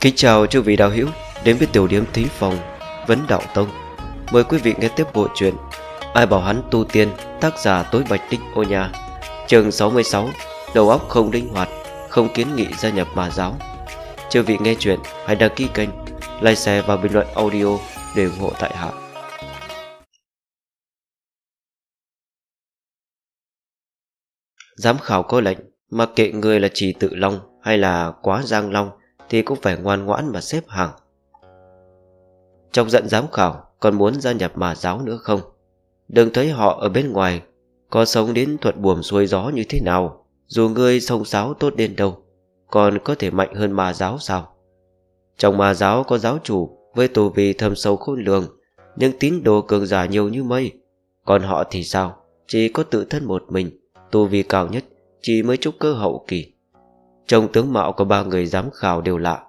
Kính chào chư vị đạo hữu đến với tiểu điểm thí phòng Vấn Đạo Tông Mời quý vị nghe tiếp bộ truyện Ai bảo hắn tu tiên tác giả tối bạch đích ô nhà Trường 66 Đầu óc không linh hoạt Không kiến nghị gia nhập mà giáo Chư vị nghe chuyện hãy đăng ký kênh Like share và bình luận audio để ủng hộ tại hạ Giám khảo có lệnh Mặc kệ người là chỉ tự long hay là quá giang long thì cũng phải ngoan ngoãn mà xếp hàng. Trong giận giám khảo còn muốn gia nhập mà giáo nữa không? Đừng thấy họ ở bên ngoài có sống đến thuật buồm xuôi gió như thế nào, dù ngươi sông sáo tốt đến đâu, còn có thể mạnh hơn ma giáo sao? Trong ma giáo có giáo chủ với tù vị thâm sâu khôn lường, nhưng tín đồ cường giả nhiều như mây. Còn họ thì sao? Chỉ có tự thân một mình, tù vị cao nhất, chỉ mới chúc cơ hậu kỳ. Trông tướng mạo của ba người giám khảo đều lạ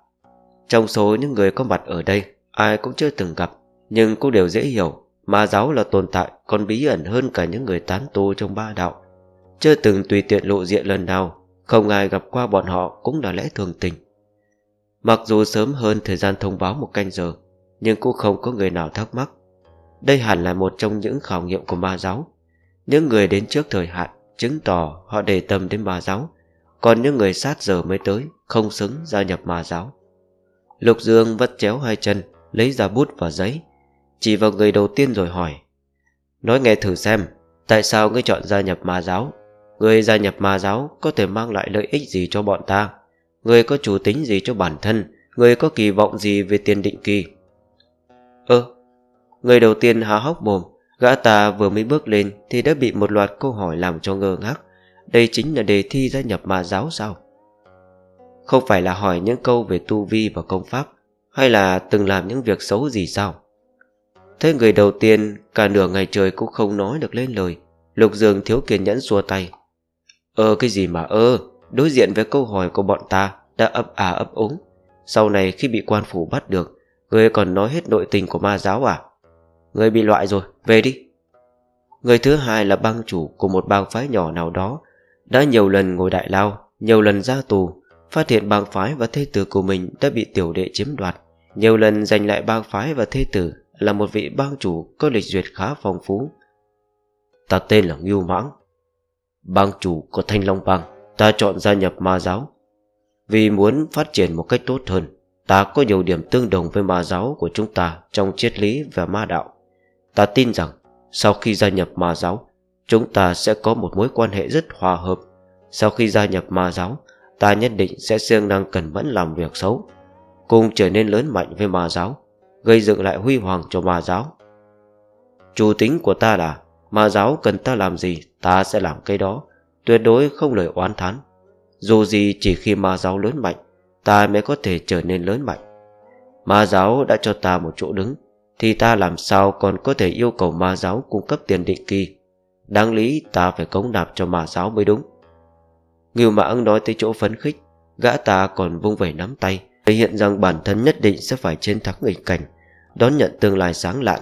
Trong số những người có mặt ở đây Ai cũng chưa từng gặp Nhưng cũng đều dễ hiểu Ma giáo là tồn tại còn bí ẩn hơn cả những người tán tu trong ba đạo Chưa từng tùy tiện lộ diện lần nào Không ai gặp qua bọn họ cũng là lẽ thường tình Mặc dù sớm hơn thời gian thông báo một canh giờ Nhưng cũng không có người nào thắc mắc Đây hẳn là một trong những khảo nghiệm của ma giáo Những người đến trước thời hạn Chứng tỏ họ để tâm đến ma giáo còn những người sát giờ mới tới không xứng gia nhập mà giáo lục dương vắt chéo hai chân lấy ra bút và giấy chỉ vào người đầu tiên rồi hỏi nói nghe thử xem tại sao ngươi chọn gia nhập ma giáo người gia nhập ma giáo có thể mang lại lợi ích gì cho bọn ta người có chủ tính gì cho bản thân người có kỳ vọng gì về tiền định kỳ ơ người đầu tiên há hốc mồm gã ta vừa mới bước lên thì đã bị một loạt câu hỏi làm cho ngơ ngác đây chính là đề thi gia nhập ma giáo sao Không phải là hỏi những câu về tu vi và công pháp Hay là từng làm những việc xấu gì sao Thế người đầu tiên Cả nửa ngày trời cũng không nói được lên lời Lục Dương thiếu kiên nhẫn xua tay Ơ cái gì mà ơ Đối diện với câu hỏi của bọn ta Đã ấp à ấp úng Sau này khi bị quan phủ bắt được Người còn nói hết nội tình của ma giáo à Người bị loại rồi, về đi Người thứ hai là bang chủ của một bang phái nhỏ nào đó đã nhiều lần ngồi đại lao Nhiều lần ra tù Phát hiện bang phái và thê tử của mình Đã bị tiểu đệ chiếm đoạt Nhiều lần giành lại bang phái và thê tử Là một vị bang chủ có lịch duyệt khá phong phú Ta tên là Ngưu Mãng Bang chủ của Thanh Long Bang Ta chọn gia nhập ma giáo Vì muốn phát triển một cách tốt hơn Ta có nhiều điểm tương đồng với ma giáo của chúng ta Trong triết lý và ma đạo Ta tin rằng Sau khi gia nhập ma giáo Chúng ta sẽ có một mối quan hệ rất hòa hợp Sau khi gia nhập ma giáo Ta nhất định sẽ siêng năng cần mẫn làm việc xấu Cùng trở nên lớn mạnh với ma giáo Gây dựng lại huy hoàng cho ma giáo Chủ tính của ta là Ma giáo cần ta làm gì Ta sẽ làm cái đó Tuyệt đối không lời oán thán Dù gì chỉ khi ma giáo lớn mạnh Ta mới có thể trở nên lớn mạnh Ma giáo đã cho ta một chỗ đứng Thì ta làm sao còn có thể yêu cầu ma giáo cung cấp tiền định kỳ Đáng lý ta phải cống nạp cho mà giáo mới đúng Ngưu mã ưng nói tới chỗ phấn khích Gã ta còn vung vẩy nắm tay Thể hiện rằng bản thân nhất định sẽ phải chiến thắng nghịch cảnh Đón nhận tương lai sáng lạn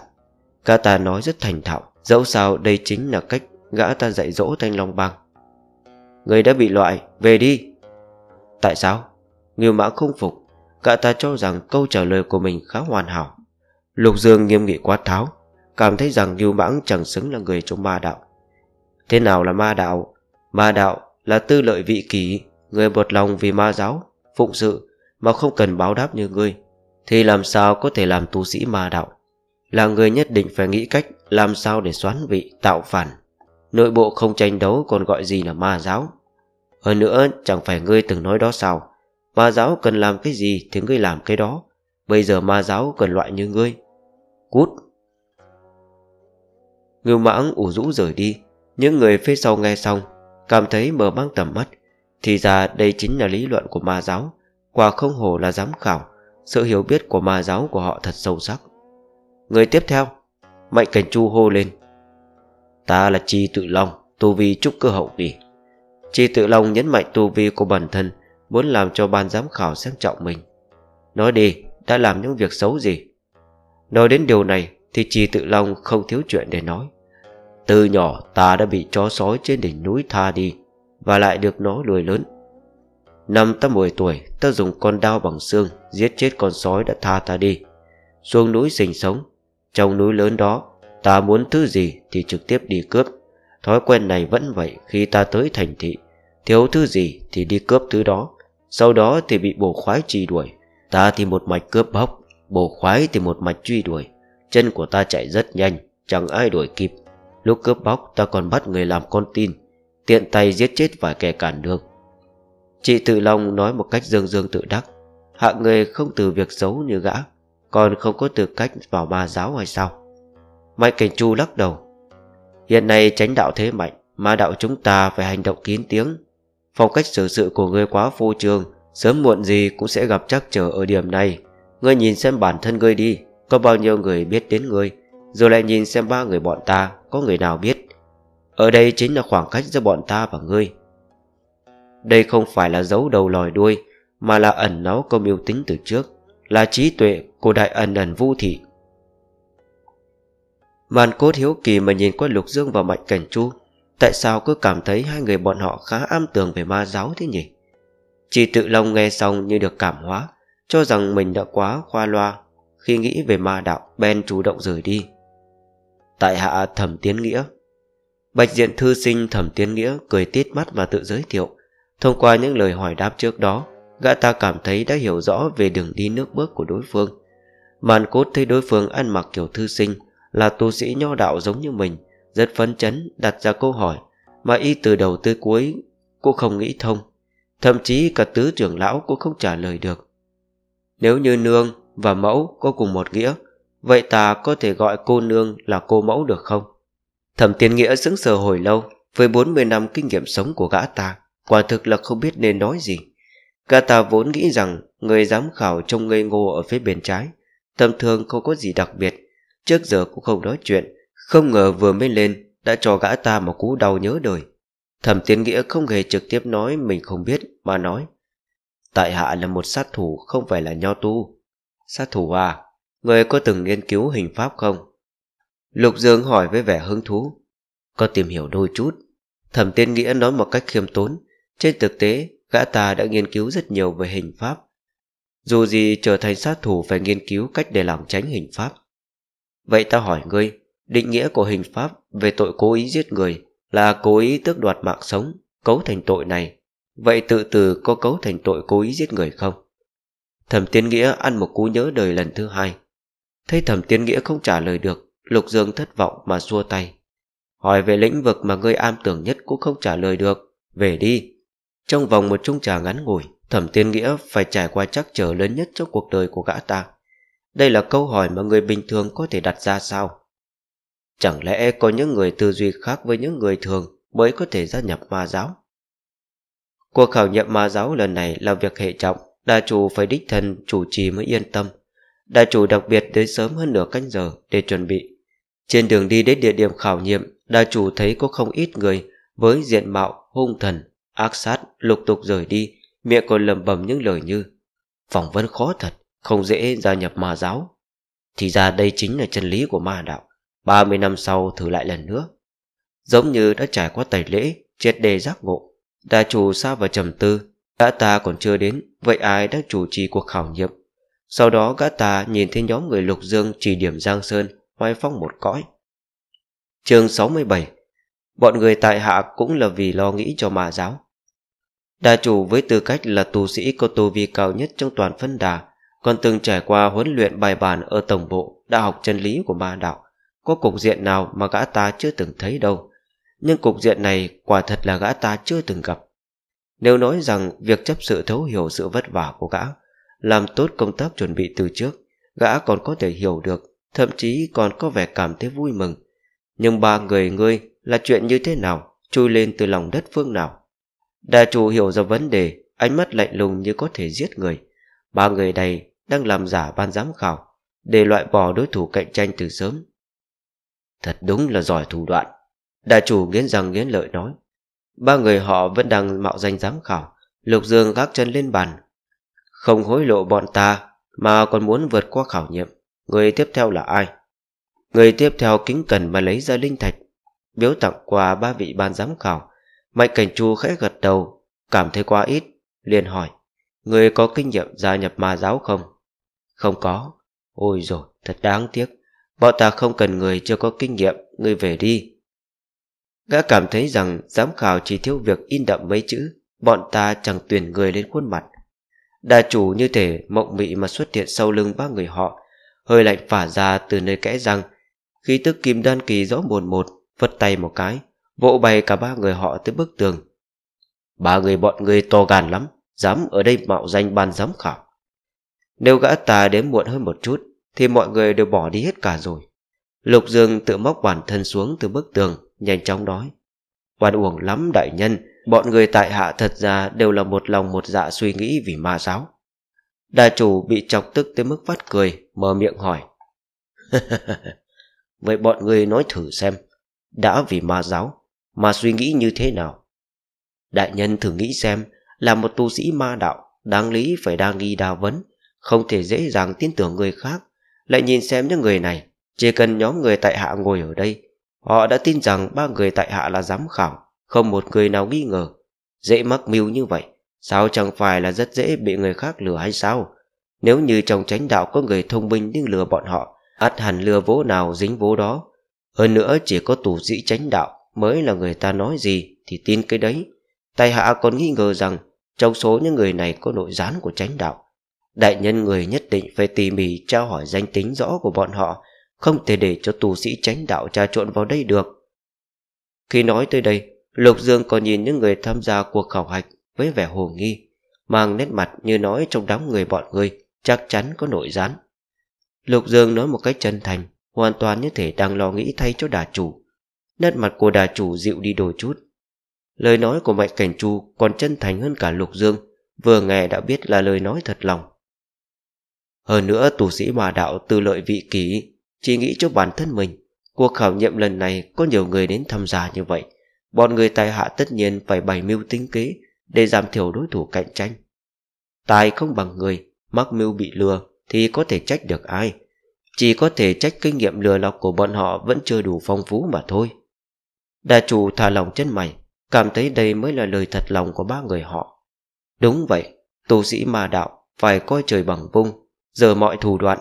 Gã ta nói rất thành thạo Dẫu sao đây chính là cách gã ta dạy dỗ thanh long bang Người đã bị loại, về đi Tại sao? Ngưu mã không phục Gã ta cho rằng câu trả lời của mình khá hoàn hảo Lục Dương nghiêm nghị quát tháo Cảm thấy rằng Ngưu Mãng chẳng xứng là người trong ma đạo Thế nào là ma đạo? Ma đạo là tư lợi vị kỷ, người một lòng vì ma giáo, phụng sự mà không cần báo đáp như ngươi, thì làm sao có thể làm tu sĩ ma đạo? Là người nhất định phải nghĩ cách làm sao để xoán vị, tạo phản. Nội bộ không tranh đấu còn gọi gì là ma giáo. Hơn nữa chẳng phải ngươi từng nói đó sao? Ma giáo cần làm cái gì thì ngươi làm cái đó. Bây giờ ma giáo cần loại như ngươi. Cút! Ngưu mãng ủ rũ rời đi những người phía sau nghe xong Cảm thấy mở mang tầm mắt Thì ra đây chính là lý luận của ma giáo Quả không hổ là giám khảo Sự hiểu biết của ma giáo của họ thật sâu sắc Người tiếp theo Mạnh Cảnh Chu hô lên Ta là Chi Tự Long Tu vi trúc cơ hậu kỳ Chi Tự Long nhấn mạnh tu vi của bản thân Muốn làm cho ban giám khảo xem trọng mình Nói đi Đã làm những việc xấu gì Nói đến điều này Thì Chi Tự Long không thiếu chuyện để nói từ nhỏ ta đã bị chó sói trên đỉnh núi tha đi Và lại được nó nuôi lớn Năm ta 10 tuổi Ta dùng con đao bằng xương Giết chết con sói đã tha ta đi Xuống núi sinh sống Trong núi lớn đó Ta muốn thứ gì thì trực tiếp đi cướp Thói quen này vẫn vậy khi ta tới thành thị Thiếu thứ gì thì đi cướp thứ đó Sau đó thì bị bổ khoái truy đuổi Ta thì một mạch cướp bóc Bổ khoái thì một mạch truy đuổi Chân của ta chạy rất nhanh Chẳng ai đuổi kịp Lúc cướp bóc ta còn bắt người làm con tin Tiện tay giết chết vài kẻ cản đường Chị Tự Long nói một cách dương dương tự đắc hạ người không từ việc xấu như gã Còn không có tư cách vào ma giáo hay sao Mạnh Cảnh Chu lắc đầu Hiện nay tránh đạo thế mạnh Ma đạo chúng ta phải hành động kín tiếng Phong cách xử sự của ngươi quá phô trương Sớm muộn gì cũng sẽ gặp trắc trở ở điểm này Ngươi nhìn xem bản thân ngươi đi Có bao nhiêu người biết đến ngươi rồi lại nhìn xem ba người bọn ta Có người nào biết Ở đây chính là khoảng cách giữa bọn ta và ngươi Đây không phải là dấu đầu lòi đuôi Mà là ẩn náu công yêu tính từ trước Là trí tuệ của đại ẩn ẩn vu thị Màn cốt hiếu kỳ mà nhìn qua Lục Dương và Mạnh Cảnh Chu Tại sao cứ cảm thấy hai người bọn họ khá am tường về ma giáo thế nhỉ Chỉ tự lòng nghe xong như được cảm hóa Cho rằng mình đã quá khoa loa Khi nghĩ về ma đạo Ben chủ động rời đi tại hạ thẩm tiến nghĩa bạch diện thư sinh thẩm tiến nghĩa cười tít mắt mà tự giới thiệu thông qua những lời hỏi đáp trước đó gã ta cảm thấy đã hiểu rõ về đường đi nước bước của đối phương màn cốt thấy đối phương ăn mặc kiểu thư sinh là tu sĩ nho đạo giống như mình rất phấn chấn đặt ra câu hỏi mà y từ đầu tới cuối cũng không nghĩ thông thậm chí cả tứ trưởng lão cũng không trả lời được nếu như nương và mẫu có cùng một nghĩa Vậy ta có thể gọi cô nương là cô mẫu được không? Thẩm Tiên Nghĩa sững sờ hồi lâu, với 40 năm kinh nghiệm sống của gã ta, quả thực là không biết nên nói gì. Gã ta vốn nghĩ rằng người giám khảo trông ngây ngô ở phía bên trái, tầm thường không có gì đặc biệt, trước giờ cũng không nói chuyện, không ngờ vừa mới lên đã cho gã ta một cú đau nhớ đời. Thẩm Tiên Nghĩa không hề trực tiếp nói mình không biết mà nói Tại hạ là một sát thủ không phải là nho tu Sát thủ à Người có từng nghiên cứu hình pháp không? Lục Dương hỏi với vẻ hứng thú Có tìm hiểu đôi chút Thẩm tiên nghĩa nói một cách khiêm tốn Trên thực tế gã ta đã nghiên cứu rất nhiều về hình pháp Dù gì trở thành sát thủ phải nghiên cứu cách để làm tránh hình pháp Vậy ta hỏi ngươi Định nghĩa của hình pháp về tội cố ý giết người Là cố ý tước đoạt mạng sống Cấu thành tội này Vậy tự tử có cấu thành tội cố ý giết người không? Thẩm tiên nghĩa ăn một cú nhớ đời lần thứ hai Thấy thẩm tiến nghĩa không trả lời được Lục Dương thất vọng mà xua tay Hỏi về lĩnh vực mà ngươi am tưởng nhất cũng không trả lời được Về đi Trong vòng một chung trà ngắn ngủi Thẩm tiên nghĩa phải trải qua trắc trở lớn nhất trong cuộc đời của gã ta Đây là câu hỏi mà người bình thường có thể đặt ra sao Chẳng lẽ có những người tư duy khác với những người thường Mới có thể gia nhập ma giáo Cuộc khảo nghiệm ma giáo lần này là việc hệ trọng Đa chủ phải đích thân chủ trì mới yên tâm Đại chủ đặc biệt đến sớm hơn nửa canh giờ để chuẩn bị. Trên đường đi đến địa điểm khảo nghiệm, đại chủ thấy có không ít người với diện mạo hung thần, ác sát lục tục rời đi, miệng còn lẩm bẩm những lời như phỏng vấn khó thật, không dễ gia nhập ma giáo. Thì ra đây chính là chân lý của ma đạo. 30 năm sau thử lại lần nữa. Giống như đã trải qua tẩy lễ, triệt đề giác ngộ. Đại chủ xa vào trầm tư, đã ta còn chưa đến, vậy ai đang chủ trì cuộc khảo nghiệm sau đó gã ta nhìn thấy nhóm người lục dương chỉ điểm Giang Sơn, hoai phong một cõi. chương 67 Bọn người tại hạ cũng là vì lo nghĩ cho mà giáo. Đà chủ với tư cách là tu sĩ có tu vi cao nhất trong toàn phân đà, còn từng trải qua huấn luyện bài bản ở tổng bộ, đã học chân lý của ma đạo. Có cục diện nào mà gã ta chưa từng thấy đâu. Nhưng cục diện này quả thật là gã ta chưa từng gặp. Nếu nói rằng việc chấp sự thấu hiểu sự vất vả của gã làm tốt công tác chuẩn bị từ trước Gã còn có thể hiểu được Thậm chí còn có vẻ cảm thấy vui mừng Nhưng ba người ngươi là chuyện như thế nào Chui lên từ lòng đất phương nào Đà chủ hiểu ra vấn đề Ánh mắt lạnh lùng như có thể giết người Ba người này đang làm giả ban giám khảo Để loại bỏ đối thủ cạnh tranh từ sớm Thật đúng là giỏi thủ đoạn Đà chủ nghiến răng nghiến lợi nói Ba người họ vẫn đang mạo danh giám khảo Lục Dương gác chân lên bàn không hối lộ bọn ta Mà còn muốn vượt qua khảo nghiệm Người tiếp theo là ai Người tiếp theo kính cẩn mà lấy ra linh thạch Biếu tặng quà ba vị ban giám khảo Mạnh cảnh chu khẽ gật đầu Cảm thấy quá ít liền hỏi Người có kinh nghiệm gia nhập ma giáo không Không có Ôi rồi thật đáng tiếc Bọn ta không cần người chưa có kinh nghiệm Người về đi Gã cảm thấy rằng giám khảo chỉ thiếu việc in đậm mấy chữ Bọn ta chẳng tuyển người lên khuôn mặt Đà chủ như thể mộng mị mà xuất hiện sau lưng ba người họ Hơi lạnh phả ra từ nơi kẽ răng Khi tức kim đan kỳ rõ mồn một Vất tay một cái Vỗ bay cả ba người họ tới bức tường Ba người bọn người to gàn lắm Dám ở đây mạo danh ban giám khảo Nếu gã ta đến muộn hơn một chút Thì mọi người đều bỏ đi hết cả rồi Lục Dương tự móc bản thân xuống từ bức tường Nhanh chóng nói hoàn uổng lắm đại nhân Bọn người tại hạ thật ra đều là một lòng một dạ suy nghĩ vì ma giáo Đà chủ bị chọc tức tới mức phát cười Mở miệng hỏi Vậy bọn người nói thử xem Đã vì ma giáo Mà suy nghĩ như thế nào Đại nhân thử nghĩ xem Là một tu sĩ ma đạo Đáng lý phải đa nghi đa vấn Không thể dễ dàng tin tưởng người khác Lại nhìn xem những người này Chỉ cần nhóm người tại hạ ngồi ở đây Họ đã tin rằng ba người tại hạ là giám khảo không một người nào nghi ngờ Dễ mắc mưu như vậy Sao chẳng phải là rất dễ bị người khác lừa hay sao Nếu như trong chánh đạo có người thông minh nhưng lừa bọn họ ắt hẳn lừa vố nào dính vố đó Hơn nữa chỉ có tù sĩ chánh đạo Mới là người ta nói gì Thì tin cái đấy Tài hạ còn nghi ngờ rằng Trong số những người này có nội gián của chánh đạo Đại nhân người nhất định phải tỉ mỉ trao hỏi danh tính rõ của bọn họ Không thể để cho tù sĩ chánh đạo trà trộn vào đây được Khi nói tới đây Lục Dương còn nhìn những người tham gia cuộc khảo hạch với vẻ hồ nghi, mang nét mặt như nói trong đám người bọn người chắc chắn có nội gián. Lục Dương nói một cách chân thành, hoàn toàn như thể đang lo nghĩ thay cho đà chủ. Nét mặt của đà chủ dịu đi đôi chút. Lời nói của Mạnh Cảnh Chu còn chân thành hơn cả Lục Dương, vừa nghe đã biết là lời nói thật lòng. Hơn nữa tù sĩ mà đạo tư lợi vị kỷ, chỉ nghĩ cho bản thân mình. Cuộc khảo nghiệm lần này có nhiều người đến tham gia như vậy, bọn người tài hạ tất nhiên phải bày mưu tính kế để giảm thiểu đối thủ cạnh tranh. Tài không bằng người, mắc mưu bị lừa thì có thể trách được ai. Chỉ có thể trách kinh nghiệm lừa lọc của bọn họ vẫn chưa đủ phong phú mà thôi. Đà chủ thả lòng chân mày, cảm thấy đây mới là lời thật lòng của ba người họ. Đúng vậy, tu sĩ ma đạo phải coi trời bằng vung, giờ mọi thủ đoạn.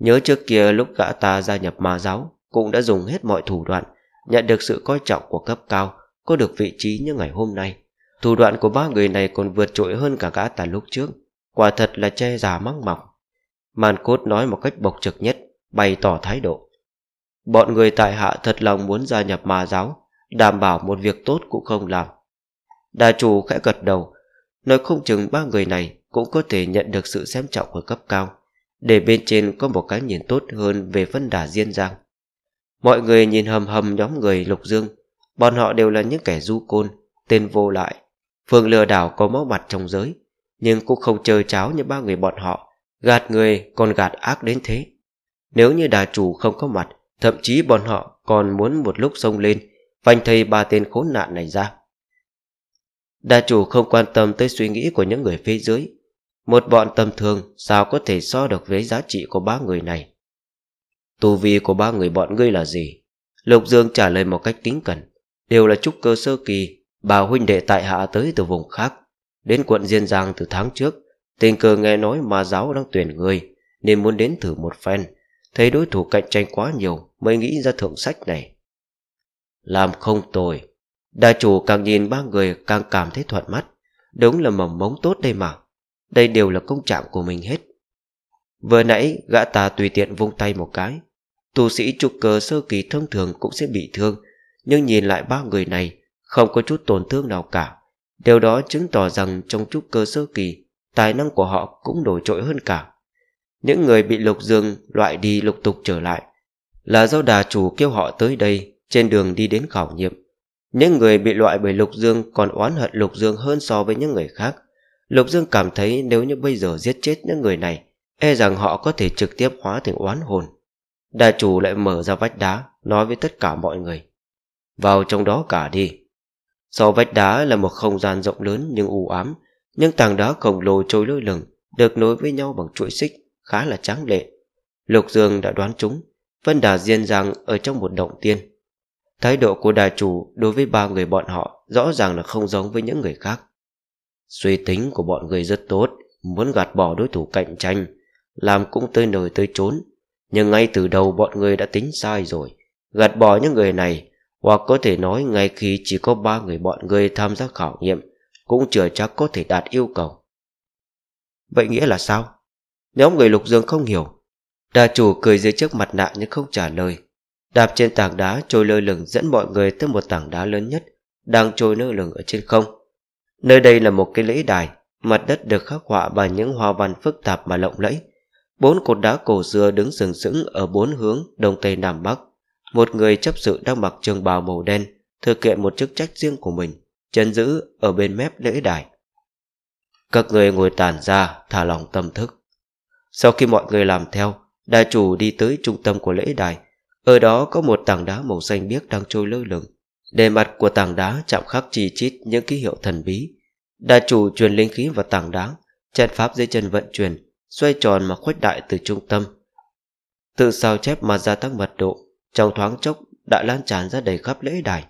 Nhớ trước kia lúc gã ta gia nhập ma giáo cũng đã dùng hết mọi thủ đoạn, nhận được sự coi trọng của cấp cao, có được vị trí như ngày hôm nay. Thủ đoạn của ba người này còn vượt trội hơn cả gã ta lúc trước. Quả thật là che giả măng mọc. Màn cốt nói một cách bộc trực nhất, bày tỏ thái độ. Bọn người tại hạ thật lòng muốn gia nhập ma giáo, đảm bảo một việc tốt cũng không làm. Đà chủ khẽ gật đầu, nói không chừng ba người này cũng có thể nhận được sự xem trọng của cấp cao, để bên trên có một cái nhìn tốt hơn về phân đà diên giang. Mọi người nhìn hầm hầm nhóm người Lục Dương Bọn họ đều là những kẻ du côn Tên vô lại phượng lừa đảo có máu mặt trong giới Nhưng cũng không chơi cháo như ba người bọn họ Gạt người còn gạt ác đến thế Nếu như đà chủ không có mặt Thậm chí bọn họ còn muốn một lúc xông lên Phanh thây ba tên khốn nạn này ra Đà chủ không quan tâm tới suy nghĩ của những người phía dưới Một bọn tầm thường Sao có thể so được với giá trị của ba người này Tu vi của ba người bọn ngươi là gì Lục Dương trả lời một cách kính cẩn đều là trúc cơ sơ kỳ, bà huynh đệ tại hạ tới từ vùng khác, đến quận Diên Giang từ tháng trước, tình cờ nghe nói mà giáo đang tuyển người, nên muốn đến thử một phen, thấy đối thủ cạnh tranh quá nhiều mới nghĩ ra thượng sách này. Làm không tồi, đa chủ càng nhìn ba người càng cảm thấy thuận mắt, đúng là mầm mống tốt đây mà, đây đều là công trạng của mình hết. Vừa nãy gã ta tùy tiện vung tay một cái Tu sĩ trục cờ sơ kỳ thông thường cũng sẽ bị thương nhưng nhìn lại ba người này không có chút tổn thương nào cả. Điều đó chứng tỏ rằng trong chút cơ sơ kỳ, tài năng của họ cũng nổi trội hơn cả. Những người bị lục dương loại đi lục tục trở lại là do đà chủ kêu họ tới đây trên đường đi đến khảo nghiệm. Những người bị loại bởi lục dương còn oán hận lục dương hơn so với những người khác. Lục dương cảm thấy nếu như bây giờ giết chết những người này, e rằng họ có thể trực tiếp hóa thành oán hồn. Đà chủ lại mở ra vách đá, nói với tất cả mọi người vào trong đó cả đi. Sau vách đá là một không gian rộng lớn nhưng u ám, những tảng đá khổng lồ trôi lơ lửng, được nối với nhau bằng chuỗi xích, khá là tráng lệ. Lục Dương đã đoán chúng, Vân Đà diên rằng ở trong một động tiên. Thái độ của đà chủ đối với ba người bọn họ rõ ràng là không giống với những người khác. Suy tính của bọn người rất tốt, muốn gạt bỏ đối thủ cạnh tranh, làm cũng tới nơi tới chốn. Nhưng ngay từ đầu bọn người đã tính sai rồi, gạt bỏ những người này hoặc có thể nói ngay khi chỉ có ba người bọn ngươi tham gia khảo nghiệm Cũng chưa chắc có thể đạt yêu cầu Vậy nghĩa là sao? Nhóm người lục dương không hiểu Đà chủ cười dưới chiếc mặt nạ nhưng không trả lời Đạp trên tảng đá trôi lơ lửng dẫn mọi người tới một tảng đá lớn nhất Đang trôi lơ lửng ở trên không Nơi đây là một cái lễ đài Mặt đất được khắc họa bằng những hoa văn phức tạp mà lộng lẫy Bốn cột đá cổ xưa đứng sừng sững ở bốn hướng đông tây nam bắc một người chấp sự đang mặc trường bào màu đen, thực hiện một chức trách riêng của mình, chân giữ ở bên mép lễ đài. Các người ngồi tàn ra, thả lòng tâm thức. Sau khi mọi người làm theo, đại chủ đi tới trung tâm của lễ đài. Ở đó có một tảng đá màu xanh biếc đang trôi lơ lửng. Đề mặt của tảng đá chạm khắc chi chít những ký hiệu thần bí. Đại chủ truyền linh khí vào tảng đá, trận pháp dưới chân vận chuyển, xoay tròn mà khuếch đại từ trung tâm. Tự sao chép mà gia tăng mật độ trong thoáng chốc đã lan tràn ra đầy khắp lễ đài.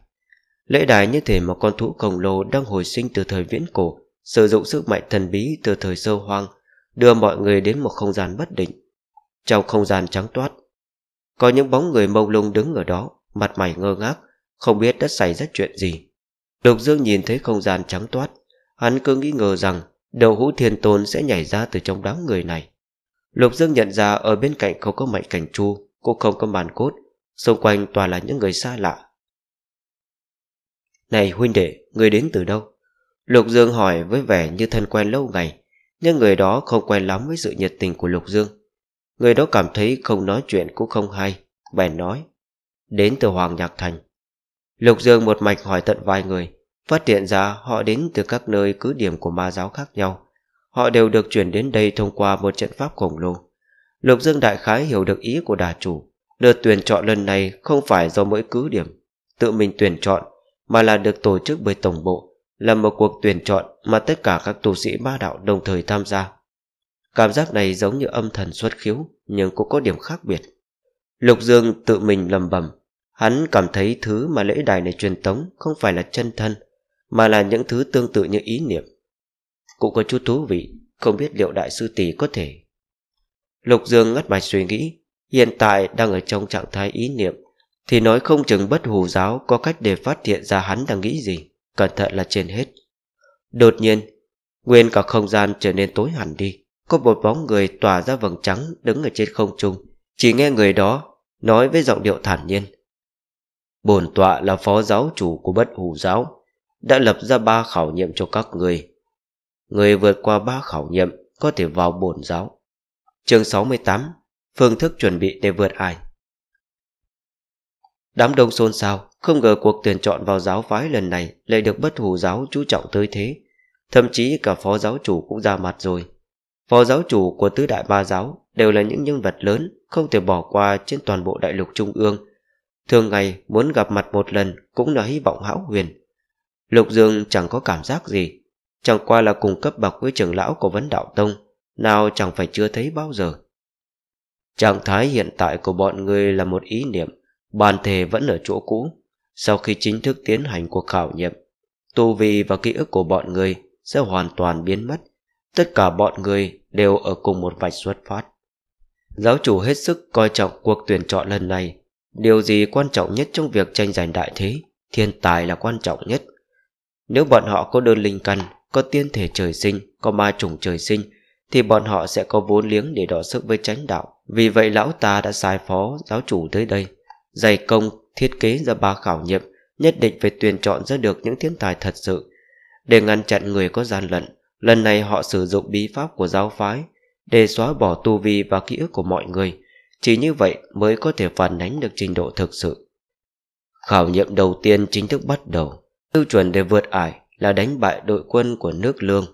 Lễ đài như thể một con thú khổng lồ đang hồi sinh từ thời viễn cổ, sử dụng sức mạnh thần bí từ thời sơ hoang, đưa mọi người đến một không gian bất định. Trong không gian trắng toát, có những bóng người mông lung đứng ở đó, mặt mày ngơ ngác, không biết đã xảy ra chuyện gì. Lục Dương nhìn thấy không gian trắng toát, hắn cứ nghĩ ngờ rằng đầu hũ thiên tôn sẽ nhảy ra từ trong đám người này. Lục Dương nhận ra ở bên cạnh không có mạnh cảnh chu, cũng không có màn cốt, Xung quanh toàn là những người xa lạ Này huynh đệ, người đến từ đâu? Lục Dương hỏi với vẻ như thân quen lâu ngày Nhưng người đó không quen lắm với sự nhiệt tình của Lục Dương Người đó cảm thấy không nói chuyện cũng không hay Bèn nói Đến từ Hoàng Nhạc Thành Lục Dương một mạch hỏi tận vài người Phát hiện ra họ đến từ các nơi cứ điểm của ma giáo khác nhau Họ đều được chuyển đến đây thông qua một trận pháp khổng lồ Lục Dương đại khái hiểu được ý của đà chủ Đợt tuyển chọn lần này không phải do mỗi cứ điểm tự mình tuyển chọn mà là được tổ chức bởi tổng bộ là một cuộc tuyển chọn mà tất cả các tu sĩ ma đạo đồng thời tham gia. Cảm giác này giống như âm thần xuất khiếu nhưng cũng có điểm khác biệt. Lục Dương tự mình lầm bầm Hắn cảm thấy thứ mà lễ đài này truyền tống không phải là chân thân mà là những thứ tương tự như ý niệm. Cũng có chút thú vị không biết liệu đại sư tỷ có thể. Lục Dương ngắt mạch suy nghĩ hiện tại đang ở trong trạng thái ý niệm, thì nói không chừng bất hù giáo có cách để phát hiện ra hắn đang nghĩ gì, cẩn thận là trên hết. Đột nhiên, nguyên cả không gian trở nên tối hẳn đi, có một bóng người tỏa ra vầng trắng đứng ở trên không trung, chỉ nghe người đó nói với giọng điệu thản nhiên. Bổn tọa là phó giáo chủ của bất hù giáo, đã lập ra ba khảo nghiệm cho các người. Người vượt qua ba khảo nghiệm có thể vào bổn giáo. Chương 68 phương thức chuẩn bị để vượt ải. Đám đông xôn xao, không ngờ cuộc tuyển chọn vào giáo phái lần này lại được bất hủ giáo chú trọng tới thế. Thậm chí cả phó giáo chủ cũng ra mặt rồi. Phó giáo chủ của tứ đại ba giáo đều là những nhân vật lớn không thể bỏ qua trên toàn bộ đại lục trung ương. Thường ngày muốn gặp mặt một lần cũng là hy vọng hão huyền. Lục Dương chẳng có cảm giác gì, chẳng qua là cùng cấp bậc với trưởng lão của vấn đạo tông, nào chẳng phải chưa thấy bao giờ. Trạng thái hiện tại của bọn người là một ý niệm, bàn thể vẫn ở chỗ cũ. Sau khi chính thức tiến hành cuộc khảo nghiệm, tu vi và ký ức của bọn người sẽ hoàn toàn biến mất. Tất cả bọn người đều ở cùng một vạch xuất phát. Giáo chủ hết sức coi trọng cuộc tuyển chọn lần này. Điều gì quan trọng nhất trong việc tranh giành đại thế? Thiên tài là quan trọng nhất. Nếu bọn họ có đơn linh căn, có tiên thể trời sinh, có ma trùng trời sinh, thì bọn họ sẽ có vốn liếng để đọ sức với chánh đạo. Vì vậy lão ta đã sai phó giáo chủ tới đây Dày công thiết kế ra ba khảo nghiệm Nhất định phải tuyển chọn ra được những thiên tài thật sự Để ngăn chặn người có gian lận Lần này họ sử dụng bí pháp của giáo phái Để xóa bỏ tu vi và ký ức của mọi người Chỉ như vậy mới có thể phản ánh được trình độ thực sự Khảo nghiệm đầu tiên chính thức bắt đầu Tiêu chuẩn để vượt ải là đánh bại đội quân của nước lương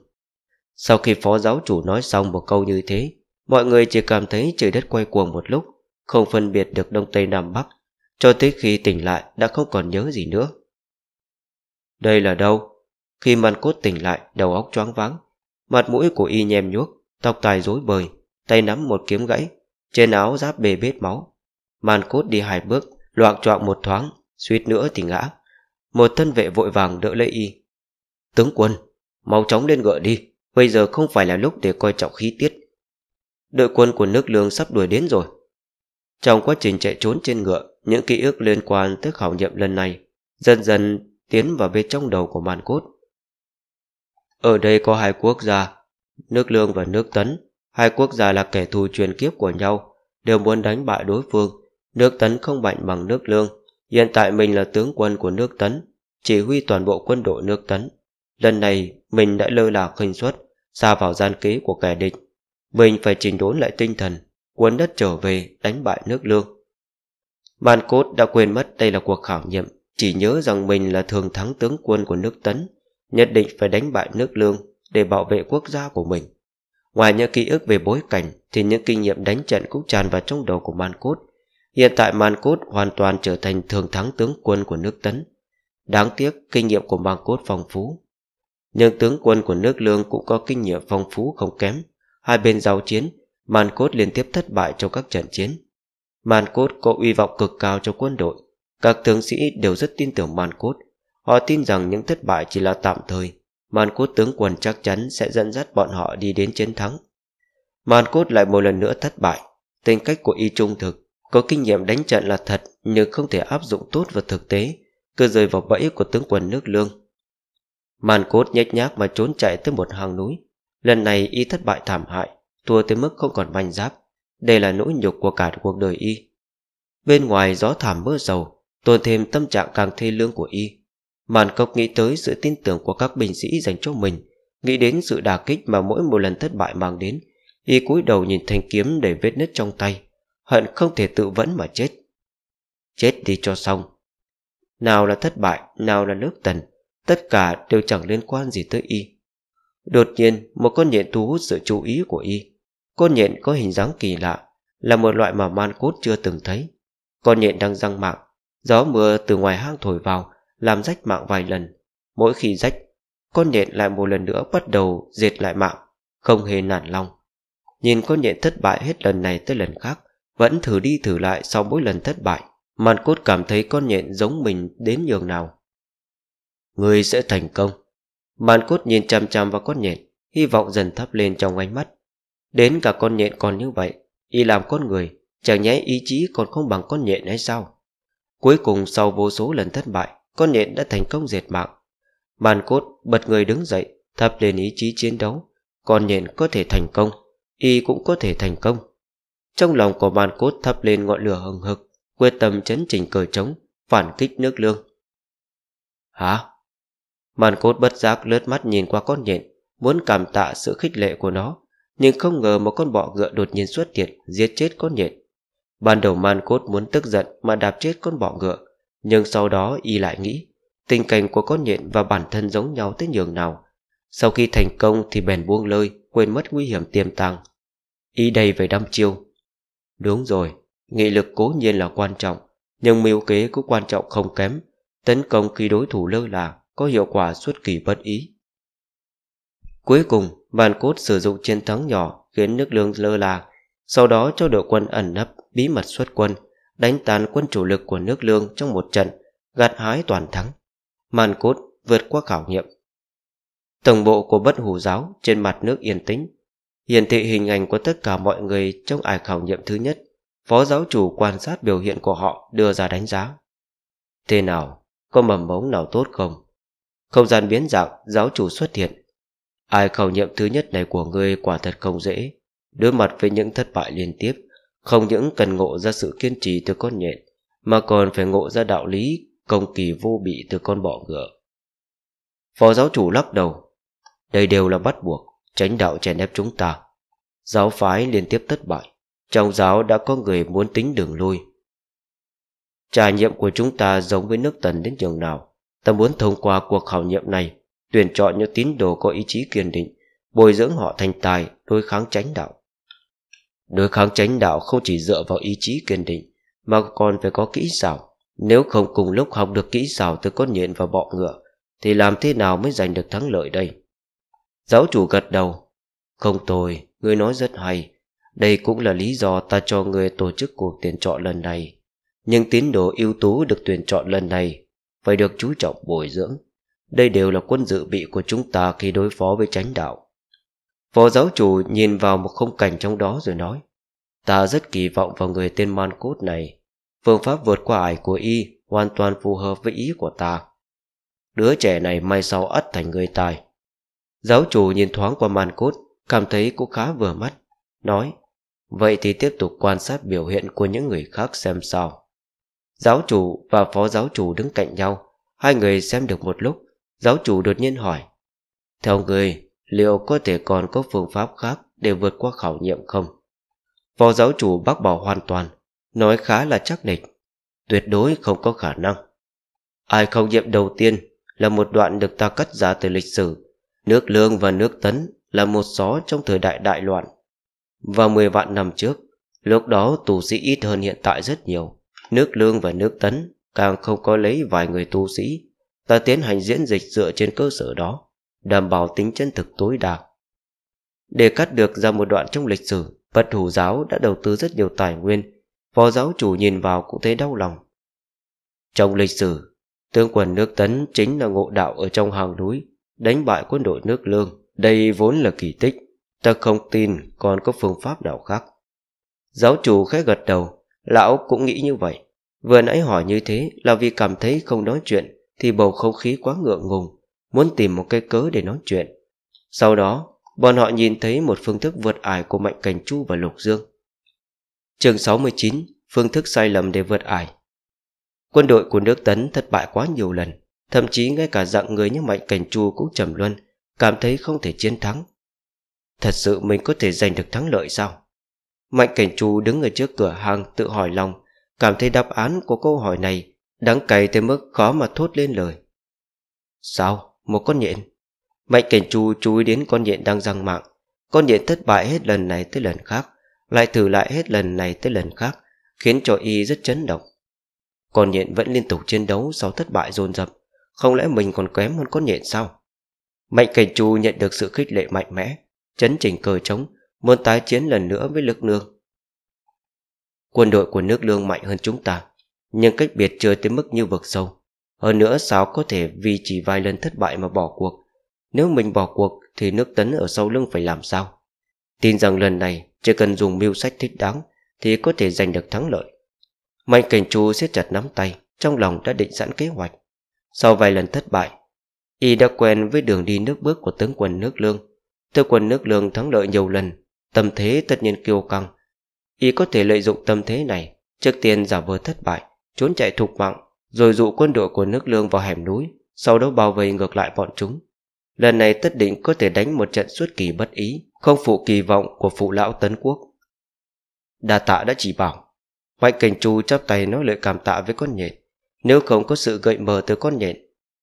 Sau khi phó giáo chủ nói xong một câu như thế Mọi người chỉ cảm thấy trời đất quay cuồng một lúc Không phân biệt được Đông Tây Nam Bắc Cho tới khi tỉnh lại đã không còn nhớ gì nữa Đây là đâu? Khi Man Cốt tỉnh lại đầu óc choáng váng Mặt mũi của y nhem nhuốc Tóc tai rối bời Tay nắm một kiếm gãy Trên áo giáp bề bết máu Man Cốt đi hai bước Loạn trọng một thoáng Suýt nữa thì ngã Một thân vệ vội vàng đỡ lấy y Tướng quân Mau chóng lên ngựa đi Bây giờ không phải là lúc để coi trọng khí tiết đội quân của nước lương sắp đuổi đến rồi. Trong quá trình chạy trốn trên ngựa, những ký ức liên quan tới khảo nghiệm lần này dần dần tiến vào bên trong đầu của màn cốt. Ở đây có hai quốc gia, nước lương và nước tấn. Hai quốc gia là kẻ thù truyền kiếp của nhau, đều muốn đánh bại đối phương. Nước tấn không mạnh bằng nước lương. Hiện tại mình là tướng quân của nước tấn, chỉ huy toàn bộ quân đội nước tấn. Lần này mình đã lơ là khinh suất, xa vào gian kế của kẻ địch mình phải chỉnh đốn lại tinh thần, cuốn đất trở về đánh bại nước lương. Man Cốt đã quên mất đây là cuộc khảo nghiệm, chỉ nhớ rằng mình là thường thắng tướng quân của nước Tấn, nhất định phải đánh bại nước lương để bảo vệ quốc gia của mình. Ngoài những ký ức về bối cảnh thì những kinh nghiệm đánh trận cũng tràn vào trong đầu của Man Cốt. Hiện tại Man Cốt hoàn toàn trở thành thường thắng tướng quân của nước Tấn. Đáng tiếc kinh nghiệm của Man Cốt phong phú. Nhưng tướng quân của nước Lương cũng có kinh nghiệm phong phú không kém Hai bên giao chiến Man Cốt liên tiếp thất bại trong các trận chiến Man Cốt có uy vọng cực cao cho quân đội Các tướng sĩ đều rất tin tưởng Man Cốt Họ tin rằng những thất bại chỉ là tạm thời Man Cốt tướng quân chắc chắn sẽ dẫn dắt bọn họ đi đến chiến thắng Man Cốt lại một lần nữa thất bại Tính cách của y trung thực Có kinh nghiệm đánh trận là thật Nhưng không thể áp dụng tốt vào thực tế Cứ rơi vào bẫy của tướng quân nước lương Man Cốt nhếch nhác mà trốn chạy tới một hang núi Lần này y thất bại thảm hại Thua tới mức không còn manh giáp Đây là nỗi nhục của cả cuộc đời y Bên ngoài gió thảm mưa dầu Tôn thêm tâm trạng càng thê lương của y Màn cốc nghĩ tới sự tin tưởng của các binh sĩ dành cho mình Nghĩ đến sự đà kích mà mỗi một lần thất bại mang đến Y cúi đầu nhìn thanh kiếm để vết nứt trong tay Hận không thể tự vẫn mà chết Chết đi cho xong Nào là thất bại, nào là nước tần Tất cả đều chẳng liên quan gì tới y Đột nhiên, một con nhện thu hút sự chú ý của y. Con nhện có hình dáng kỳ lạ, là một loại mà man cốt chưa từng thấy. Con nhện đang răng mạng, gió mưa từ ngoài hang thổi vào, làm rách mạng vài lần. Mỗi khi rách, con nhện lại một lần nữa bắt đầu diệt lại mạng, không hề nản lòng. Nhìn con nhện thất bại hết lần này tới lần khác, vẫn thử đi thử lại sau mỗi lần thất bại. Man cốt cảm thấy con nhện giống mình đến nhường nào. Người sẽ thành công. Màn cốt nhìn chằm chằm vào con nhện Hy vọng dần thắp lên trong ánh mắt Đến cả con nhện còn như vậy Y làm con người Chẳng nhẽ ý chí còn không bằng con nhện hay sao Cuối cùng sau vô số lần thất bại Con nhện đã thành công diệt mạng Màn cốt bật người đứng dậy Thắp lên ý chí chiến đấu Con nhện có thể thành công Y cũng có thể thành công Trong lòng của màn cốt thắp lên ngọn lửa hừng hực Quyết tâm chấn chỉnh cờ trống Phản kích nước lương Hả? Màn cốt bất giác lướt mắt nhìn qua con nhện Muốn cảm tạ sự khích lệ của nó Nhưng không ngờ một con bọ ngựa đột nhiên xuất hiện Giết chết con nhện Ban đầu man cốt muốn tức giận Mà đạp chết con bọ ngựa Nhưng sau đó y lại nghĩ Tình cảnh của con nhện và bản thân giống nhau tới nhường nào Sau khi thành công thì bèn buông lơi Quên mất nguy hiểm tiềm tàng Y đầy về đăm chiêu Đúng rồi, nghị lực cố nhiên là quan trọng Nhưng mưu kế cũng quan trọng không kém Tấn công khi đối thủ lơ là có hiệu quả xuất kỳ bất ý. Cuối cùng, Van Cốt sử dụng chiến thắng nhỏ khiến nước lương lơ là, sau đó cho đội quân ẩn nấp bí mật xuất quân, đánh tàn quân chủ lực của nước lương trong một trận, gặt hái toàn thắng. Màn cốt vượt qua khảo nghiệm. Tổng bộ của bất hủ giáo trên mặt nước yên tĩnh, hiển thị hình ảnh của tất cả mọi người trong ải khảo nghiệm thứ nhất. Phó giáo chủ quan sát biểu hiện của họ đưa ra đánh giá. Thế nào, có mầm mống nào tốt không? Không gian biến dạng Giáo chủ xuất hiện Ai khảo nhiệm thứ nhất này của ngươi quả thật không dễ Đối mặt với những thất bại liên tiếp Không những cần ngộ ra sự kiên trì từ con nhện Mà còn phải ngộ ra đạo lý Công kỳ vô bị từ con bọ ngựa Phó giáo chủ lắc đầu Đây đều là bắt buộc Tránh đạo chèn ép chúng ta Giáo phái liên tiếp thất bại Trong giáo đã có người muốn tính đường lui Trải nghiệm của chúng ta giống với nước tần đến trường nào Ta muốn thông qua cuộc khảo nghiệm này tuyển chọn những tín đồ có ý chí kiên định, bồi dưỡng họ thành tài đối kháng chánh đạo. Đối kháng chánh đạo không chỉ dựa vào ý chí kiên định mà còn phải có kỹ xảo. Nếu không cùng lúc học được kỹ xảo từ con nhện và bọ ngựa thì làm thế nào mới giành được thắng lợi đây? Giáo chủ gật đầu. Không tồi, ngươi nói rất hay. Đây cũng là lý do ta cho ngươi tổ chức cuộc tuyển chọn lần này. Nhưng tín đồ ưu tú được tuyển chọn lần này phải được chú trọng bồi dưỡng. Đây đều là quân dự bị của chúng ta khi đối phó với chánh đạo. Phó giáo chủ nhìn vào một khung cảnh trong đó rồi nói Ta rất kỳ vọng vào người tên Man Cốt này. Phương pháp vượt qua ải của y hoàn toàn phù hợp với ý của ta. Đứa trẻ này mai sau ắt thành người tài. Giáo chủ nhìn thoáng qua Man Cốt, cảm thấy cũng khá vừa mắt. Nói, vậy thì tiếp tục quan sát biểu hiện của những người khác xem sao. Giáo chủ và phó giáo chủ đứng cạnh nhau Hai người xem được một lúc Giáo chủ đột nhiên hỏi Theo người liệu có thể còn có phương pháp khác Để vượt qua khảo nghiệm không Phó giáo chủ bác bỏ hoàn toàn Nói khá là chắc nịch Tuyệt đối không có khả năng Ai khảo nghiệm đầu tiên Là một đoạn được ta cắt ra từ lịch sử Nước lương và nước tấn Là một xó trong thời đại đại loạn Và 10 vạn năm trước Lúc đó tù sĩ ít hơn hiện tại rất nhiều Nước lương và nước tấn càng không có lấy vài người tu sĩ ta tiến hành diễn dịch dựa trên cơ sở đó, đảm bảo tính chân thực tối đa. Để cắt được ra một đoạn trong lịch sử, Phật thủ giáo đã đầu tư rất nhiều tài nguyên, phó giáo chủ nhìn vào cũng thấy đau lòng. Trong lịch sử, tương quần nước Tấn chính là ngộ đạo ở trong hàng núi, đánh bại quân đội nước Lương, đây vốn là kỳ tích, ta không tin còn có phương pháp nào khác. Giáo chủ khẽ gật đầu, Lão cũng nghĩ như vậy Vừa nãy hỏi như thế là vì cảm thấy không nói chuyện Thì bầu không khí quá ngượng ngùng Muốn tìm một cái cớ để nói chuyện Sau đó Bọn họ nhìn thấy một phương thức vượt ải Của Mạnh Cảnh Chu và Lục Dương chương 69 Phương thức sai lầm để vượt ải Quân đội của nước Tấn thất bại quá nhiều lần Thậm chí ngay cả dạng người như Mạnh Cảnh Chu cũng trầm luân Cảm thấy không thể chiến thắng Thật sự mình có thể giành được thắng lợi sao Mạnh Cảnh Chu đứng ở trước cửa hàng tự hỏi lòng, cảm thấy đáp án của câu hỏi này đáng cay tới mức khó mà thốt lên lời. Sao? Một con nhện? Mạnh Cảnh Chu chú ý đến con nhện đang răng mạng. Con nhện thất bại hết lần này tới lần khác, lại thử lại hết lần này tới lần khác, khiến cho y rất chấn động. Con nhện vẫn liên tục chiến đấu sau thất bại dồn dập, không lẽ mình còn kém hơn con nhện sao? Mạnh Cảnh Chu nhận được sự khích lệ mạnh mẽ, chấn chỉnh cờ trống, muốn tái chiến lần nữa với lực lương Quân đội của nước lương mạnh hơn chúng ta, nhưng cách biệt chưa tới mức như vực sâu. Hơn nữa sao có thể vì chỉ vài lần thất bại mà bỏ cuộc. Nếu mình bỏ cuộc thì nước tấn ở sau lưng phải làm sao? Tin rằng lần này chỉ cần dùng mưu sách thích đáng thì có thể giành được thắng lợi. Mạnh cảnh chú siết chặt nắm tay, trong lòng đã định sẵn kế hoạch. Sau vài lần thất bại, y đã quen với đường đi nước bước của tướng quân nước lương. Tướng quân nước lương thắng lợi nhiều lần tâm thế tất nhiên kiêu căng. Y có thể lợi dụng tâm thế này, trước tiên giả vờ thất bại, trốn chạy thục mạng, rồi dụ quân đội của nước lương vào hẻm núi, sau đó bao vây ngược lại bọn chúng. Lần này tất định có thể đánh một trận suốt kỳ bất ý, không phụ kỳ vọng của phụ lão Tấn Quốc. Đà tạ đã chỉ bảo, Mạnh Cảnh Chu chắp tay nói lời cảm tạ với con nhện. Nếu không có sự gợi mờ từ con nhện,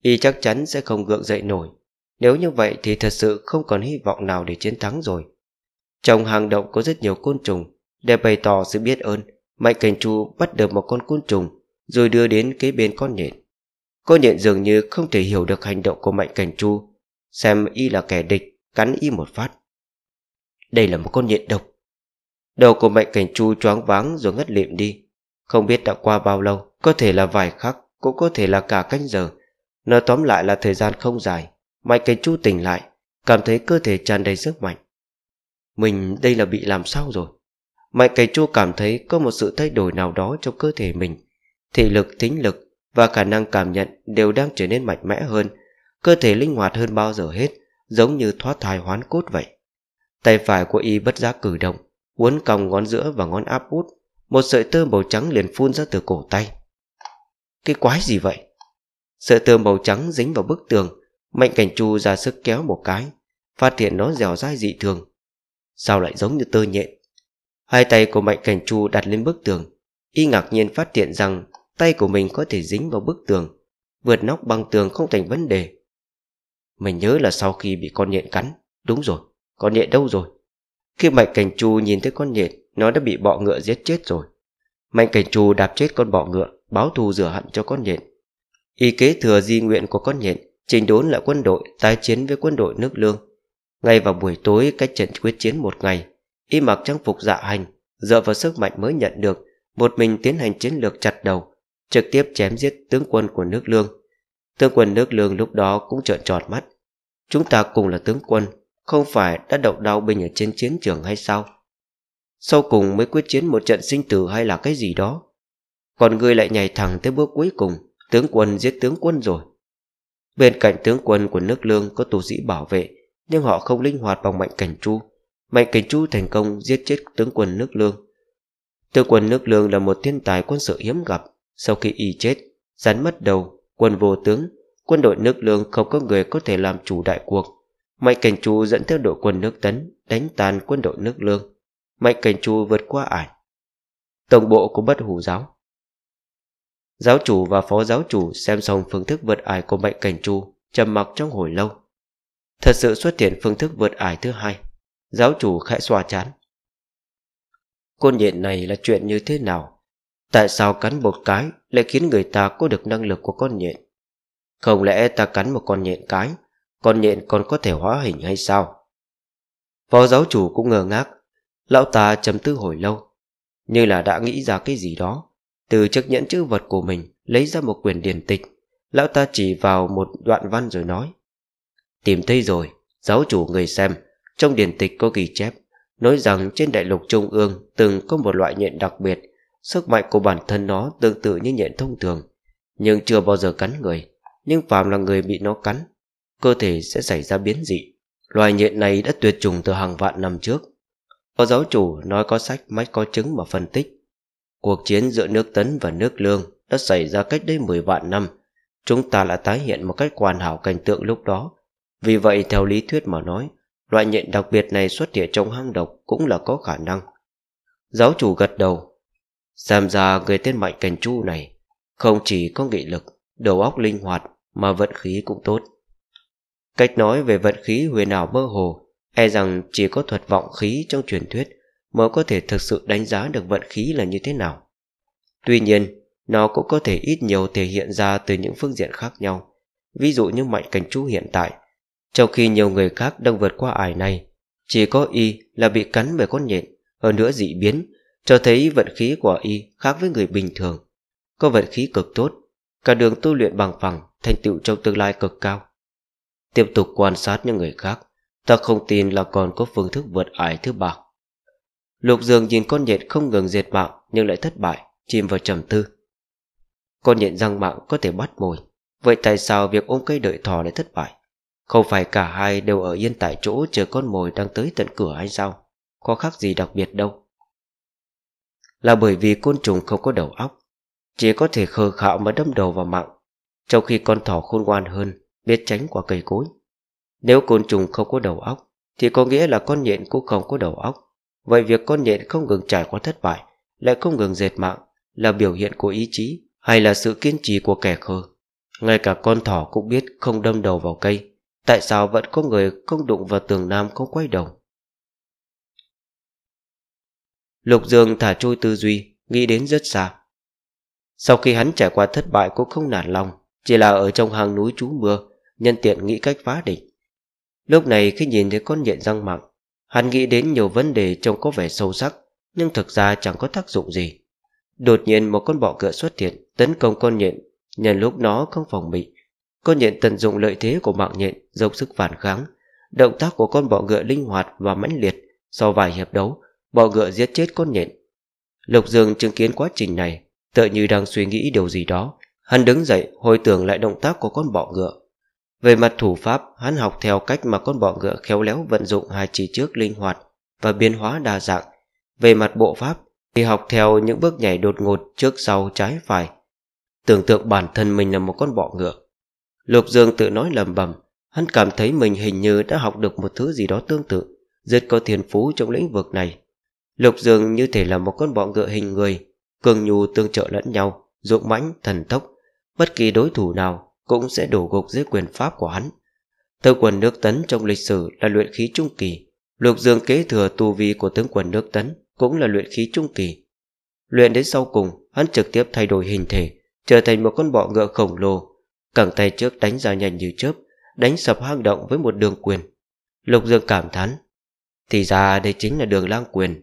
y chắc chắn sẽ không gượng dậy nổi. Nếu như vậy thì thật sự không còn hy vọng nào để chiến thắng rồi. Trong hang động có rất nhiều côn trùng Để bày tỏ sự biết ơn Mạnh Cảnh Chu bắt được một con côn trùng Rồi đưa đến kế bên con nhện Con nhện dường như không thể hiểu được hành động của Mạnh Cảnh Chu Xem y là kẻ địch Cắn y một phát Đây là một con nhện độc Đầu của Mạnh Cảnh Chu choáng váng rồi ngất lịm đi Không biết đã qua bao lâu Có thể là vài khắc Cũng có thể là cả canh giờ Nói tóm lại là thời gian không dài Mạnh Cảnh Chu tỉnh lại Cảm thấy cơ thể tràn đầy sức mạnh mình đây là bị làm sao rồi Mạnh cày chua cảm thấy có một sự thay đổi nào đó trong cơ thể mình Thị lực, tính lực và khả năng cảm nhận đều đang trở nên mạnh mẽ hơn Cơ thể linh hoạt hơn bao giờ hết Giống như thoát thai hoán cốt vậy Tay phải của y bất giác cử động Uốn còng ngón giữa và ngón áp út Một sợi tơ màu trắng liền phun ra từ cổ tay Cái quái gì vậy? Sợi tơ màu trắng dính vào bức tường Mạnh cảnh chu ra sức kéo một cái Phát hiện nó dẻo dai dị thường Sao lại giống như tơ nhện Hai tay của Mạnh Cảnh Chu đặt lên bức tường Y ngạc nhiên phát hiện rằng Tay của mình có thể dính vào bức tường Vượt nóc băng tường không thành vấn đề Mình nhớ là sau khi bị con nhện cắn Đúng rồi, con nhện đâu rồi Khi Mạnh Cảnh Chu nhìn thấy con nhện Nó đã bị bọ ngựa giết chết rồi Mạnh Cảnh Chu đạp chết con bọ ngựa Báo thù rửa hận cho con nhện Y kế thừa di nguyện của con nhện Trình đốn lại quân đội tái chiến với quân đội nước lương ngay vào buổi tối cách trận quyết chiến một ngày, y mặc trang phục dạ hành, dựa vào sức mạnh mới nhận được, một mình tiến hành chiến lược chặt đầu, trực tiếp chém giết tướng quân của nước lương. Tướng quân nước lương lúc đó cũng trợn tròn mắt. Chúng ta cùng là tướng quân, không phải đã động đau binh ở trên chiến trường hay sao? Sau cùng mới quyết chiến một trận sinh tử hay là cái gì đó. Còn ngươi lại nhảy thẳng tới bước cuối cùng, tướng quân giết tướng quân rồi. Bên cạnh tướng quân của nước lương có tù sĩ bảo vệ, nhưng họ không linh hoạt bằng Mạnh Cảnh Chu. Mạnh Cảnh Chu thành công giết chết tướng quân nước lương. Tướng quân nước lương là một thiên tài quân sự hiếm gặp. Sau khi y chết, rắn mất đầu, quân vô tướng, quân đội nước lương không có người có thể làm chủ đại cuộc. Mạnh Cảnh Chu dẫn theo đội quân nước tấn, đánh tan quân đội nước lương. Mạnh Cảnh Chu vượt qua ải. Tổng bộ của bất hủ giáo Giáo chủ và phó giáo chủ xem xong phương thức vượt ải của Mạnh Cảnh Chu trầm mặc trong hồi lâu Thật sự xuất hiện phương thức vượt ải thứ hai Giáo chủ khẽ xoa chán Côn nhện này là chuyện như thế nào Tại sao cắn một cái Lại khiến người ta có được năng lực của con nhện Không lẽ ta cắn một con nhện cái Con nhện còn có thể hóa hình hay sao Phó giáo chủ cũng ngơ ngác Lão ta trầm tư hồi lâu Như là đã nghĩ ra cái gì đó Từ chiếc nhẫn chữ vật của mình Lấy ra một quyển điển tịch Lão ta chỉ vào một đoạn văn rồi nói Tìm thấy rồi, giáo chủ người xem, trong điển tịch có ghi chép, nói rằng trên đại lục trung ương từng có một loại nhện đặc biệt, sức mạnh của bản thân nó tương tự như nhện thông thường, nhưng chưa bao giờ cắn người, nhưng phàm là người bị nó cắn, cơ thể sẽ xảy ra biến dị. Loài nhện này đã tuyệt chủng từ hàng vạn năm trước. Có giáo chủ nói có sách mách có chứng mà phân tích. Cuộc chiến giữa nước Tấn và nước Lương đã xảy ra cách đây 10 vạn năm. Chúng ta đã tái hiện một cách hoàn hảo cảnh tượng lúc đó vì vậy theo lý thuyết mà nói Loại nhện đặc biệt này xuất hiện trong hang độc Cũng là có khả năng Giáo chủ gật đầu Xem ra người tên Mạnh cảnh Chu này Không chỉ có nghị lực Đầu óc linh hoạt Mà vận khí cũng tốt Cách nói về vận khí huyền ảo mơ hồ E rằng chỉ có thuật vọng khí trong truyền thuyết Mới có thể thực sự đánh giá được vận khí là như thế nào Tuy nhiên Nó cũng có thể ít nhiều thể hiện ra từ những phương diện khác nhau Ví dụ như Mạnh Cảnh Chu hiện tại trong khi nhiều người khác đang vượt qua ải này Chỉ có y là bị cắn bởi con nhện Hơn nữa dị biến Cho thấy vận khí của y khác với người bình thường Có vận khí cực tốt Cả đường tu luyện bằng phẳng Thành tựu trong tương lai cực cao Tiếp tục quan sát những người khác Ta không tin là còn có phương thức vượt ải thứ ba Lục dường nhìn con nhện không ngừng diệt mạng Nhưng lại thất bại Chìm vào trầm tư Con nhện răng mạng có thể bắt mồi Vậy tại sao việc ôm cây đợi thỏ lại thất bại không phải cả hai đều ở yên tại chỗ chờ con mồi đang tới tận cửa hay sao? Có khác gì đặc biệt đâu. Là bởi vì côn trùng không có đầu óc, chỉ có thể khờ khạo mà đâm đầu vào mạng, trong khi con thỏ khôn ngoan hơn, biết tránh qua cây cối. Nếu côn trùng không có đầu óc, thì có nghĩa là con nhện cũng không có đầu óc. Vậy việc con nhện không ngừng trải qua thất bại, lại không ngừng dệt mạng, là biểu hiện của ý chí hay là sự kiên trì của kẻ khờ. Ngay cả con thỏ cũng biết không đâm đầu vào cây Tại sao vẫn có người không đụng vào tường Nam không quay đầu Lục Dương thả trôi tư duy Nghĩ đến rất xa Sau khi hắn trải qua thất bại cũng không nản lòng Chỉ là ở trong hang núi trú mưa Nhân tiện nghĩ cách phá địch Lúc này khi nhìn thấy con nhện răng mặn Hắn nghĩ đến nhiều vấn đề trông có vẻ sâu sắc Nhưng thực ra chẳng có tác dụng gì Đột nhiên một con bọ cựa xuất hiện Tấn công con nhện Nhân lúc nó không phòng bị con nhện tận dụng lợi thế của mạng nhện dốc sức phản kháng. Động tác của con bọ ngựa linh hoạt và mãnh liệt. Sau vài hiệp đấu, bọ ngựa giết chết con nhện. Lục Dương chứng kiến quá trình này, tựa như đang suy nghĩ điều gì đó. Hắn đứng dậy, hồi tưởng lại động tác của con bọ ngựa. Về mặt thủ pháp, hắn học theo cách mà con bọ ngựa khéo léo vận dụng hai chỉ trước linh hoạt và biến hóa đa dạng. Về mặt bộ pháp, thì học theo những bước nhảy đột ngột trước sau trái phải. Tưởng tượng bản thân mình là một con bọ ngựa, Lục Dương tự nói lầm bầm Hắn cảm thấy mình hình như đã học được một thứ gì đó tương tự Rất có thiên phú trong lĩnh vực này Lục Dương như thể là một con bọ ngựa hình người Cường nhu tương trợ lẫn nhau Dũng mãnh, thần tốc Bất kỳ đối thủ nào cũng sẽ đổ gục dưới quyền pháp của hắn Tướng quần nước tấn trong lịch sử là luyện khí trung kỳ Lục Dương kế thừa tu vi của tướng quần nước tấn Cũng là luyện khí trung kỳ Luyện đến sau cùng Hắn trực tiếp thay đổi hình thể Trở thành một con bọ ngựa khổng lồ Cẳng tay trước đánh ra nhanh như chớp Đánh sập hang động với một đường quyền Lục Dương cảm thán Thì ra đây chính là đường lang quyền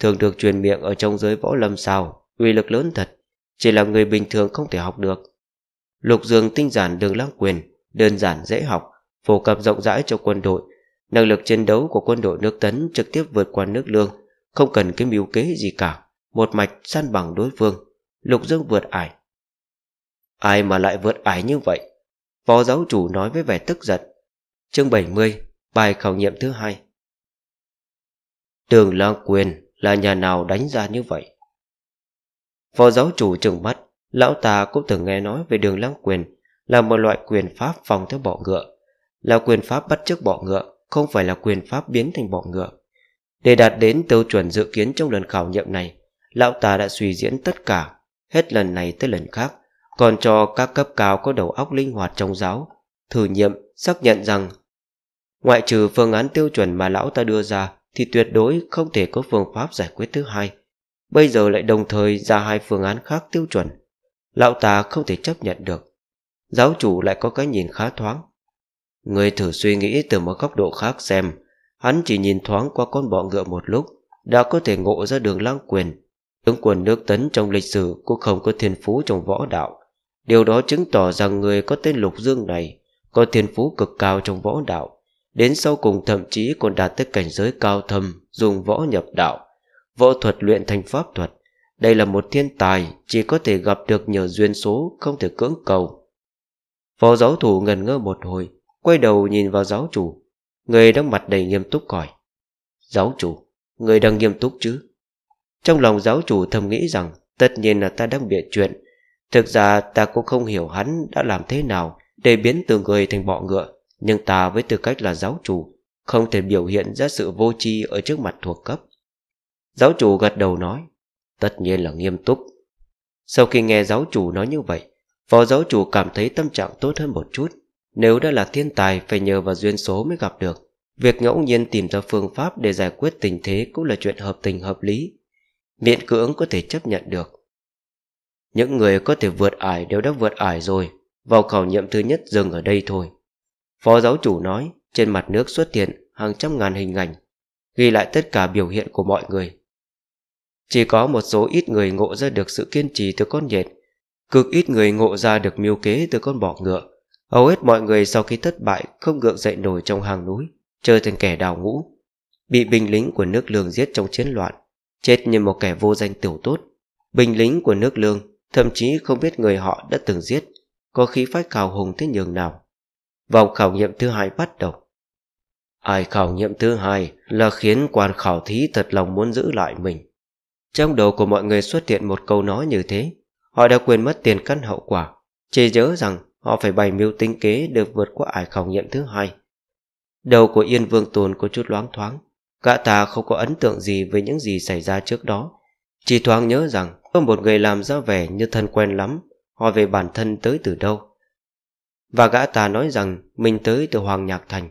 Thường được truyền miệng ở trong giới võ lâm sao Uy lực lớn thật Chỉ là người bình thường không thể học được Lục Dương tinh giản đường lang quyền Đơn giản dễ học Phổ cập rộng rãi cho quân đội Năng lực chiến đấu của quân đội nước tấn trực tiếp vượt qua nước lương Không cần cái mưu kế gì cả Một mạch san bằng đối phương Lục Dương vượt ải Ai mà lại vượt ái như vậy? Phó giáo chủ nói với vẻ tức giận. Chương 70, bài khảo nghiệm thứ hai. Tường Lang Quyền là nhà nào đánh ra như vậy? Phó giáo chủ trừng mắt, lão ta cũng từng nghe nói về đường Lang Quyền là một loại quyền pháp phòng theo bọ ngựa, là quyền pháp bắt chước bọ ngựa, không phải là quyền pháp biến thành bọ ngựa. Để đạt đến tiêu chuẩn dự kiến trong lần khảo nghiệm này, lão ta đã suy diễn tất cả, hết lần này tới lần khác còn cho các cấp cao có đầu óc linh hoạt trong giáo thử nhiệm xác nhận rằng ngoại trừ phương án tiêu chuẩn mà lão ta đưa ra thì tuyệt đối không thể có phương pháp giải quyết thứ hai bây giờ lại đồng thời ra hai phương án khác tiêu chuẩn lão ta không thể chấp nhận được giáo chủ lại có cái nhìn khá thoáng người thử suy nghĩ từ một góc độ khác xem hắn chỉ nhìn thoáng qua con bọ ngựa một lúc đã có thể ngộ ra đường lang quyền tướng quân nước tấn trong lịch sử cũng không có thiên phú trong võ đạo Điều đó chứng tỏ rằng người có tên Lục Dương này có thiên phú cực cao trong võ đạo, đến sau cùng thậm chí còn đạt tới cảnh giới cao thâm dùng võ nhập đạo, võ thuật luyện thành pháp thuật. Đây là một thiên tài chỉ có thể gặp được nhờ duyên số không thể cưỡng cầu. Phó giáo thủ ngần ngơ một hồi, quay đầu nhìn vào giáo chủ. Người đang mặt đầy nghiêm túc hỏi. Giáo chủ, người đang nghiêm túc chứ? Trong lòng giáo chủ thầm nghĩ rằng tất nhiên là ta đang bịa chuyện Thực ra ta cũng không hiểu hắn đã làm thế nào để biến từ người thành bọ ngựa, nhưng ta với tư cách là giáo chủ, không thể biểu hiện ra sự vô tri ở trước mặt thuộc cấp. Giáo chủ gật đầu nói, tất nhiên là nghiêm túc. Sau khi nghe giáo chủ nói như vậy, phó giáo chủ cảm thấy tâm trạng tốt hơn một chút. Nếu đã là thiên tài phải nhờ vào duyên số mới gặp được, việc ngẫu nhiên tìm ra phương pháp để giải quyết tình thế cũng là chuyện hợp tình hợp lý, miễn cưỡng có thể chấp nhận được. Những người có thể vượt ải đều đã vượt ải rồi Vào khảo nghiệm thứ nhất dừng ở đây thôi Phó giáo chủ nói Trên mặt nước xuất hiện hàng trăm ngàn hình ảnh Ghi lại tất cả biểu hiện của mọi người Chỉ có một số ít người ngộ ra được sự kiên trì từ con nhện Cực ít người ngộ ra được miêu kế từ con bọ ngựa Hầu hết mọi người sau khi thất bại Không gượng dậy nổi trong hàng núi Chơi thành kẻ đào ngũ Bị binh lính của nước lương giết trong chiến loạn Chết như một kẻ vô danh tiểu tốt Binh lính của nước lương thậm chí không biết người họ đã từng giết, có khí phách khảo hùng thế nhường nào. Vòng khảo nghiệm thứ hai bắt đầu. Ai khảo nghiệm thứ hai là khiến quan khảo thí thật lòng muốn giữ lại mình. Trong đầu của mọi người xuất hiện một câu nói như thế, họ đã quên mất tiền căn hậu quả, chỉ nhớ rằng họ phải bày mưu tính kế được vượt qua ải khảo nghiệm thứ hai. Đầu của Yên Vương Tồn có chút loáng thoáng, gã ta không có ấn tượng gì với những gì xảy ra trước đó. Chỉ thoáng nhớ rằng có một người làm ra vẻ như thân quen lắm Hỏi về bản thân tới từ đâu Và gã ta nói rằng mình tới từ Hoàng Nhạc Thành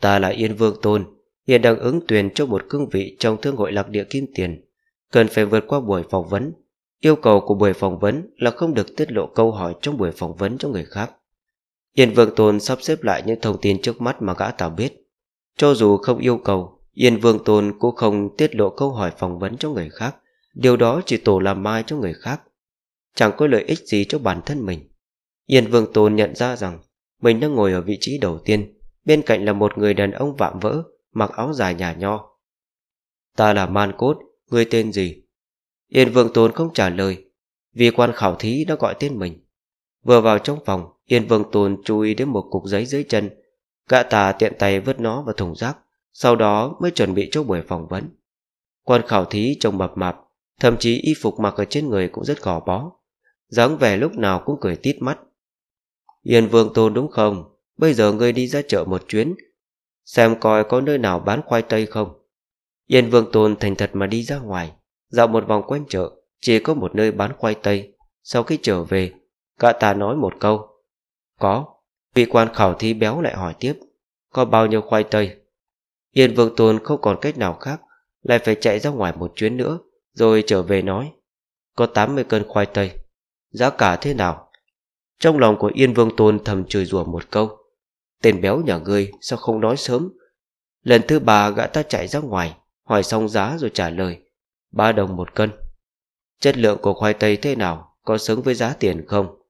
Ta là Yên Vương Tôn Hiện đang ứng tuyển cho một cương vị trong thương hội lạc địa kim tiền Cần phải vượt qua buổi phỏng vấn Yêu cầu của buổi phỏng vấn là không được tiết lộ câu hỏi trong buổi phỏng vấn cho người khác Yên Vương Tôn sắp xếp lại những thông tin trước mắt mà gã ta biết Cho dù không yêu cầu Yên Vương Tôn cũng không tiết lộ câu hỏi phỏng vấn cho người khác Điều đó chỉ tổ làm mai cho người khác Chẳng có lợi ích gì cho bản thân mình Yên Vương Tôn nhận ra rằng Mình đang ngồi ở vị trí đầu tiên Bên cạnh là một người đàn ông vạm vỡ Mặc áo dài nhà nho Ta là Man Cốt, người tên gì? Yên Vương Tôn không trả lời Vì quan khảo thí đã gọi tên mình Vừa vào trong phòng Yên Vương Tôn chú ý đến một cục giấy dưới chân Gã tà tiện tay vứt nó vào thùng rác sau đó mới chuẩn bị cho buổi phỏng vấn. Quan khảo thí trông mập mạp, thậm chí y phục mặc ở trên người cũng rất gò bó, dáng vẻ lúc nào cũng cười tít mắt. Yên Vương Tôn đúng không? Bây giờ ngươi đi ra chợ một chuyến, xem coi có nơi nào bán khoai tây không. Yên Vương Tôn thành thật mà đi ra ngoài, dạo một vòng quanh chợ, chỉ có một nơi bán khoai tây. Sau khi trở về, cả ta nói một câu. Có, vị quan khảo thí béo lại hỏi tiếp, có bao nhiêu khoai tây? Yên Vương Tôn không còn cách nào khác Lại phải chạy ra ngoài một chuyến nữa Rồi trở về nói Có 80 cân khoai tây Giá cả thế nào Trong lòng của Yên Vương Tôn thầm chửi rủa một câu Tên béo nhà ngươi sao không nói sớm Lần thứ ba gã ta chạy ra ngoài Hỏi xong giá rồi trả lời ba đồng một cân Chất lượng của khoai tây thế nào Có xứng với giá tiền không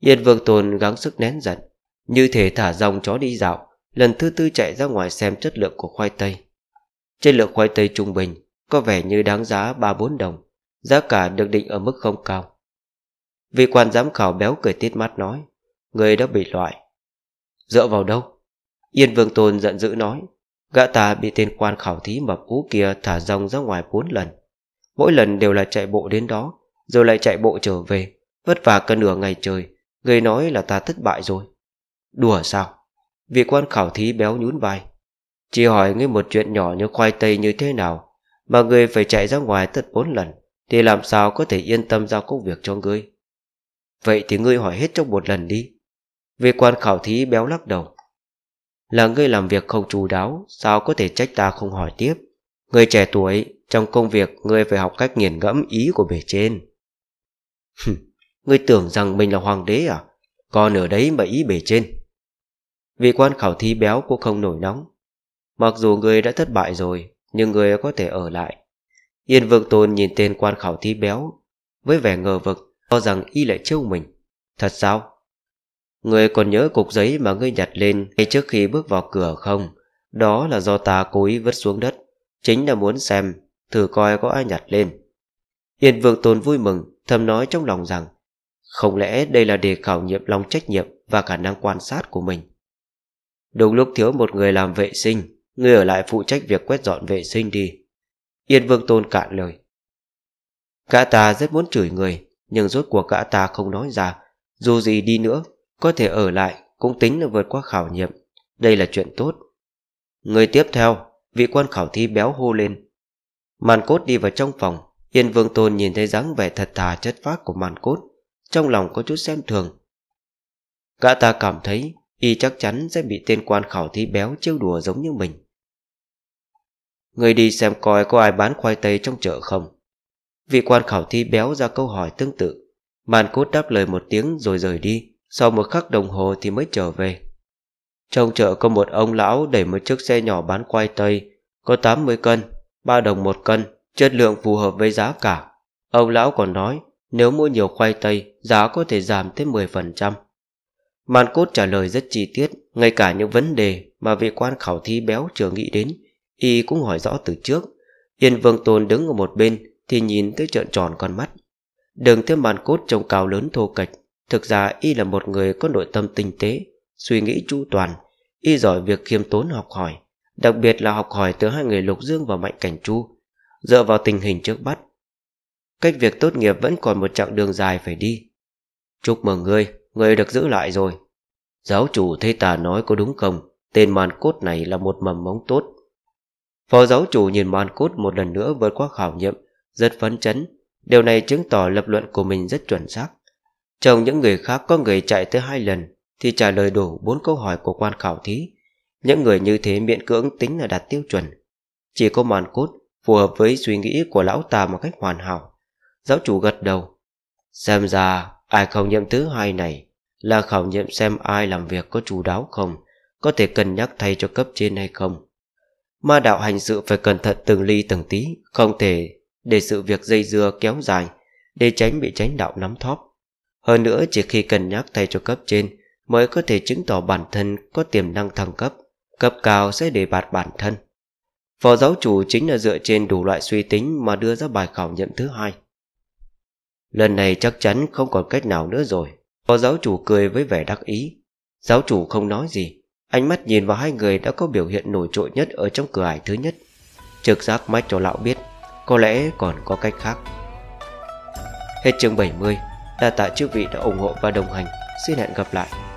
Yên Vương Tôn gắng sức nén giận Như thể thả dòng chó đi dạo lần thứ tư chạy ra ngoài xem chất lượng của khoai tây. Chất lượng khoai tây trung bình có vẻ như đáng giá 3-4 đồng, giá cả được định ở mức không cao. Vị quan giám khảo béo cười tít mắt nói, người đã bị loại. Dựa vào đâu? Yên Vương Tôn giận dữ nói, gã ta bị tên quan khảo thí mập ú kia thả rong ra ngoài 4 lần. Mỗi lần đều là chạy bộ đến đó, rồi lại chạy bộ trở về, vất vả cả nửa ngày trời, người nói là ta thất bại rồi. Đùa sao? Vị quan khảo thí béo nhún vai Chỉ hỏi ngươi một chuyện nhỏ như khoai tây như thế nào Mà ngươi phải chạy ra ngoài tất bốn lần Thì làm sao có thể yên tâm giao công việc cho ngươi Vậy thì ngươi hỏi hết trong một lần đi Vị quan khảo thí béo lắc đầu Là ngươi làm việc không chú đáo Sao có thể trách ta không hỏi tiếp Người trẻ tuổi Trong công việc ngươi phải học cách nghiền ngẫm ý của bề trên Ngươi tưởng rằng mình là hoàng đế à Còn ở đấy mà ý bề trên Vị quan khảo thi béo cũng không nổi nóng. Mặc dù người đã thất bại rồi, nhưng người có thể ở lại. Yên vương tôn nhìn tên quan khảo thi béo, với vẻ ngờ vực, cho rằng y lại trêu mình. Thật sao? Người còn nhớ cục giấy mà ngươi nhặt lên ngay trước khi bước vào cửa không? Đó là do ta cố ý vứt xuống đất. Chính là muốn xem, thử coi có ai nhặt lên. Yên vương tôn vui mừng, thầm nói trong lòng rằng, không lẽ đây là để khảo nghiệm lòng trách nhiệm và khả năng quan sát của mình. Đúng lúc thiếu một người làm vệ sinh Người ở lại phụ trách việc quét dọn vệ sinh đi Yên Vương Tôn cạn lời Cả ta rất muốn chửi người Nhưng rốt cuộc cả ta không nói ra Dù gì đi nữa Có thể ở lại cũng tính là vượt qua khảo nghiệm Đây là chuyện tốt Người tiếp theo Vị quan khảo thi béo hô lên Màn cốt đi vào trong phòng Yên Vương Tôn nhìn thấy dáng vẻ thật thà chất phác của màn cốt Trong lòng có chút xem thường Cả ta cảm thấy y chắc chắn sẽ bị tên quan khảo thí béo trêu đùa giống như mình. Người đi xem coi có ai bán khoai tây trong chợ không? Vị quan khảo thí béo ra câu hỏi tương tự. Màn cốt đáp lời một tiếng rồi rời đi, sau một khắc đồng hồ thì mới trở về. Trong chợ có một ông lão đẩy một chiếc xe nhỏ bán khoai tây, có 80 cân, 3 đồng một cân, chất lượng phù hợp với giá cả. Ông lão còn nói, nếu mua nhiều khoai tây, giá có thể giảm tới 10%. Cốt trả lời rất chi tiết, ngay cả những vấn đề mà vị quan khảo thi béo chưa nghĩ đến, y cũng hỏi rõ từ trước. Yên Vương Tôn đứng ở một bên thì nhìn tới trợn tròn con mắt. Đường thêm Thiên Cốt trông cao lớn thô kệch, thực ra y là một người có nội tâm tinh tế, suy nghĩ chu toàn, y giỏi việc khiêm tốn học hỏi, đặc biệt là học hỏi từ hai người Lục Dương và Mạnh Cảnh Chu, dựa vào tình hình trước bắt. Cách việc tốt nghiệp vẫn còn một chặng đường dài phải đi. Chúc mừng ngươi, người được giữ lại rồi Giáo chủ thấy ta nói có đúng không Tên man cốt này là một mầm móng tốt Phó giáo chủ nhìn man cốt một lần nữa vượt qua khảo nghiệm Rất phấn chấn Điều này chứng tỏ lập luận của mình rất chuẩn xác Trong những người khác có người chạy tới hai lần Thì trả lời đủ bốn câu hỏi của quan khảo thí Những người như thế miễn cưỡng tính là đạt tiêu chuẩn Chỉ có màn cốt Phù hợp với suy nghĩ của lão ta một cách hoàn hảo Giáo chủ gật đầu Xem ra Ai khảo nghiệm thứ hai này là khảo nghiệm xem ai làm việc có chú đáo không, có thể cân nhắc thay cho cấp trên hay không. Ma đạo hành sự phải cẩn thận từng ly từng tí, không thể để sự việc dây dưa kéo dài, để tránh bị tránh đạo nắm thóp. Hơn nữa chỉ khi cân nhắc thay cho cấp trên mới có thể chứng tỏ bản thân có tiềm năng thăng cấp, cấp cao sẽ đề bạt bản thân. Phó giáo chủ chính là dựa trên đủ loại suy tính mà đưa ra bài khảo nghiệm thứ hai. Lần này chắc chắn không còn cách nào nữa rồi Phó giáo chủ cười với vẻ đắc ý Giáo chủ không nói gì Ánh mắt nhìn vào hai người đã có biểu hiện nổi trội nhất Ở trong cửa ải thứ nhất Trực giác mách cho lão biết Có lẽ còn có cách khác Hết chương 70 Đa tạ chư vị đã ủng hộ và đồng hành Xin hẹn gặp lại